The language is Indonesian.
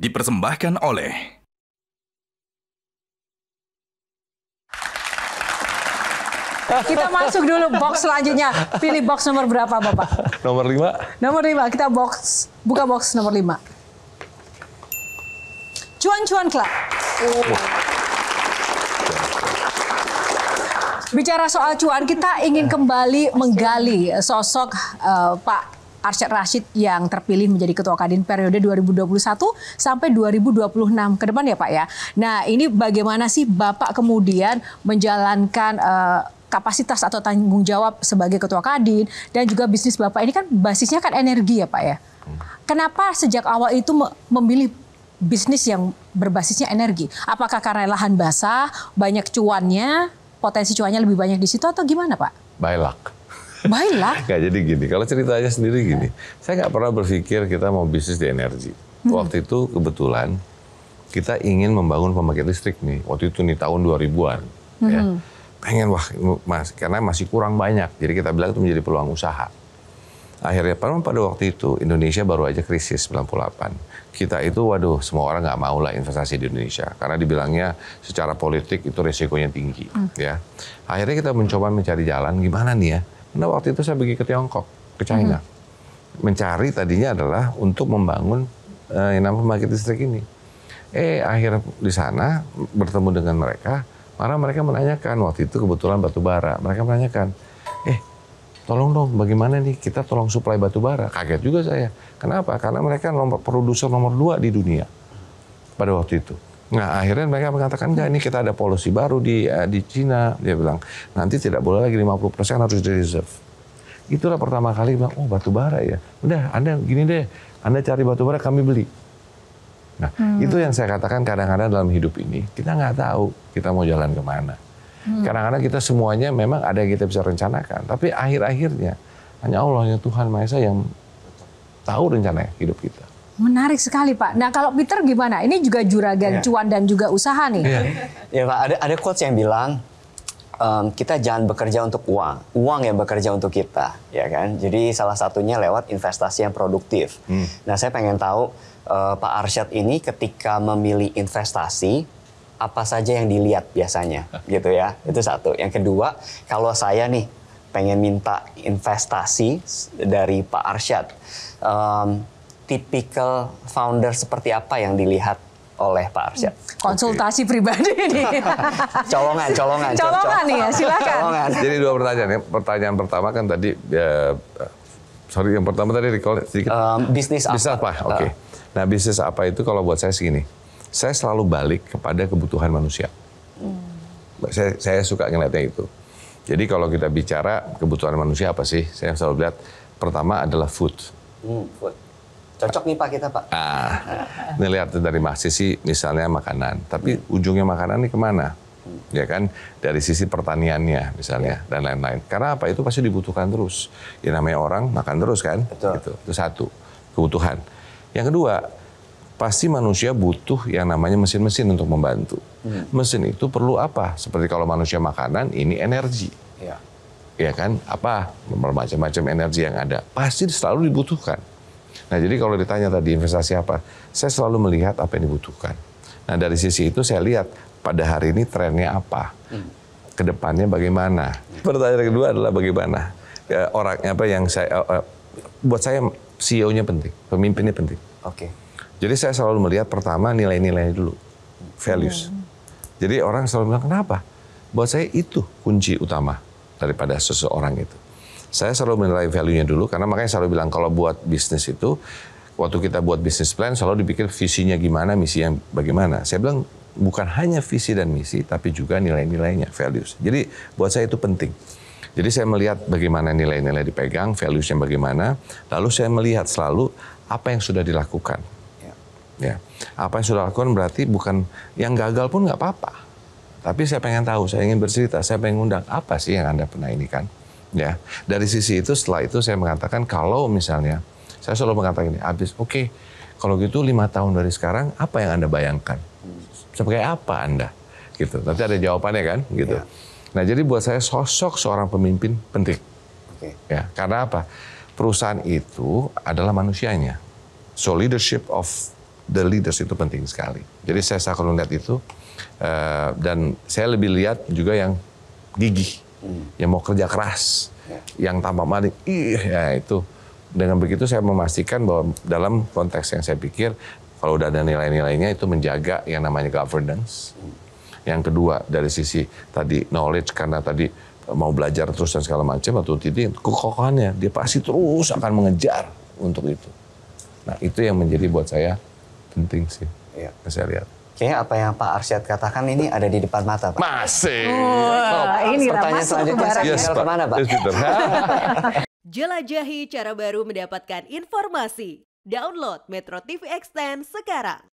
dipersembahkan oleh Kita masuk dulu box selanjutnya. Pilih box nomor berapa, Bapak? Nomor 5. Nomor 5. Kita box buka box nomor 5. Cuan-cuan Club. Oh. Bicara soal cuan, kita ingin kembali menggali sosok uh, Pak Arsyad Rashid yang terpilih menjadi Ketua Kadin periode 2021 sampai 2026 ke depan ya Pak ya. Nah ini bagaimana sih Bapak kemudian menjalankan uh, kapasitas atau tanggung jawab sebagai Ketua Kadin dan juga bisnis Bapak ini kan basisnya kan energi ya Pak ya. Kenapa sejak awal itu memilih bisnis yang berbasisnya energi? Apakah karena lahan basah, banyak cuannya, potensi cuannya lebih banyak di situ atau gimana Pak? By luck Baiklah. Gak jadi gini, kalau ceritanya sendiri gini, ya. saya nggak pernah berpikir kita mau bisnis di energi. Hmm. Waktu itu kebetulan kita ingin membangun pembangkit listrik nih. Waktu itu nih tahun 2000-an. Ya. Hmm. Ya. Pengen wah mas, karena masih kurang banyak. Jadi kita bilang itu menjadi peluang usaha. Akhirnya pada waktu itu Indonesia baru aja krisis 98. Kita itu waduh semua orang nggak mau lah investasi di Indonesia karena dibilangnya secara politik itu resikonya tinggi hmm. ya. Akhirnya kita mencoba mencari jalan gimana nih ya karena waktu itu saya pergi ke Tiongkok, ke China. Hmm. Mencari tadinya adalah untuk membangun uh, yang namanya pembangkit listrik ini. Eh akhirnya di sana bertemu dengan mereka, karena mereka menanyakan waktu itu kebetulan batu bara. Mereka menanyakan, eh tolong dong bagaimana nih kita tolong suplai batu bara. Kaget juga saya. Kenapa? Karena mereka nomor produser nomor dua di dunia pada waktu itu. Nah akhirnya mereka mengatakan enggak ini kita ada polusi baru di eh, di Cina dia bilang nanti tidak boleh lagi 50 persen harus di reserve. Itulah pertama kali bilang oh batu bara ya. Udah anda gini deh anda cari batu bara kami beli. Nah hmm. itu yang saya katakan kadang-kadang dalam hidup ini kita nggak tahu kita mau jalan kemana. kadang hmm. Kadang-kadang kita semuanya memang ada yang kita bisa rencanakan tapi akhir-akhirnya hanya Allah hanya Tuhan Maha Esa yang tahu rencana hidup kita. Menarik sekali Pak. Nah kalau Peter gimana? Ini juga juragan yeah. cuan dan juga usaha nih. Ya yeah. yeah, Pak, ada, ada quotes yang bilang, um, kita jangan bekerja untuk uang, uang yang bekerja untuk kita, ya kan? Jadi salah satunya lewat investasi yang produktif. Hmm. Nah, saya pengen tahu uh, Pak Arsyad ini ketika memilih investasi apa saja yang dilihat biasanya, gitu ya? Itu satu. Yang kedua, kalau saya nih pengen minta investasi dari Pak Arsyad. Um, tipikal founder seperti apa yang dilihat oleh Pak Arsyad. Konsultasi okay. pribadi ini. colongan, colongan. Colongan nih ya, silakan. Colongan. Jadi dua pertanyaan. ya. Pertanyaan pertama kan tadi, ya, sorry yang pertama tadi recall sedikit. Um, bisnis apa? Bisnis apa, oke. Okay. Nah bisnis apa itu kalau buat saya segini, saya selalu balik kepada kebutuhan manusia. Hmm. Saya, saya suka ngeliatnya itu. Jadi kalau kita bicara kebutuhan manusia apa sih, saya selalu lihat pertama adalah food. Hmm, food Cocok nih Pak kita Pak. Ah, ini lihat dari sisi misalnya makanan. Tapi hmm. ujungnya makanan ini kemana? Hmm. Ya kan dari sisi pertaniannya misalnya ya. dan lain-lain. Karena apa itu pasti dibutuhkan terus. Ya namanya orang makan terus kan. Betul. Gitu. Itu satu kebutuhan. Yang kedua pasti manusia butuh yang namanya mesin-mesin untuk membantu. Hmm. Mesin itu perlu apa? Seperti kalau manusia makanan, ini energi. Ya, ya kan? Apa bermacam macam energi yang ada pasti selalu dibutuhkan. Nah, jadi kalau ditanya tadi investasi apa, saya selalu melihat apa yang dibutuhkan. Nah, dari sisi itu saya lihat pada hari ini trennya apa, hmm. kedepannya bagaimana. Pertanyaan kedua adalah bagaimana ya, orang apa yang saya uh, buat saya CEO-nya penting, pemimpinnya penting. Oke. Okay. Jadi saya selalu melihat pertama nilai-nilai dulu, values. Hmm. Jadi orang selalu bilang kenapa? Buat saya itu kunci utama daripada seseorang itu. Saya selalu menilai value-nya dulu karena makanya selalu bilang kalau buat bisnis itu waktu kita buat bisnis plan selalu dipikir visinya gimana, misinya bagaimana. Saya bilang bukan hanya visi dan misi tapi juga nilai-nilainya, values. Jadi buat saya itu penting. Jadi saya melihat bagaimana nilai-nilai dipegang, values valuesnya bagaimana, lalu saya melihat selalu apa yang sudah dilakukan. Ya. ya, apa yang sudah dilakukan berarti bukan yang gagal pun nggak apa-apa. Tapi saya pengen tahu, saya ingin bercerita, saya pengen undang apa sih yang anda pernah ini kan? Ya, dari sisi itu setelah itu saya mengatakan kalau misalnya saya selalu mengatakan ini, habis oke okay, kalau gitu lima tahun dari sekarang apa yang anda bayangkan sebagai apa anda gitu nanti ada jawabannya kan gitu. Ya. Nah jadi buat saya sosok seorang pemimpin penting. Okay. Ya karena apa? Perusahaan itu adalah manusianya. So leadership of the leaders itu penting sekali. Jadi saya selalu lihat itu eh, dan saya lebih lihat juga yang gigih hmm. yang mau kerja keras, ya. yang tanpa maling, ih ya itu. Dengan begitu saya memastikan bahwa dalam konteks yang saya pikir kalau udah ada nilai-nilainya itu menjaga yang namanya governance. Hmm. Yang kedua dari sisi tadi knowledge karena tadi eh, mau belajar terus dan segala macam atau tidak kekokohannya dia pasti terus akan mengejar untuk itu. Nah itu yang menjadi buat saya penting sih. Ya. Saya lihat. Kayaknya apa yang Pak Arsyad katakan ini ada di depan mata, Pak. Masih. Wah, oh, ini pertanyaan selanjutnya saya yes, Pak. kemana, Pak? Yes, Jelajahi cara baru mendapatkan informasi. Download Metro TV Extend sekarang.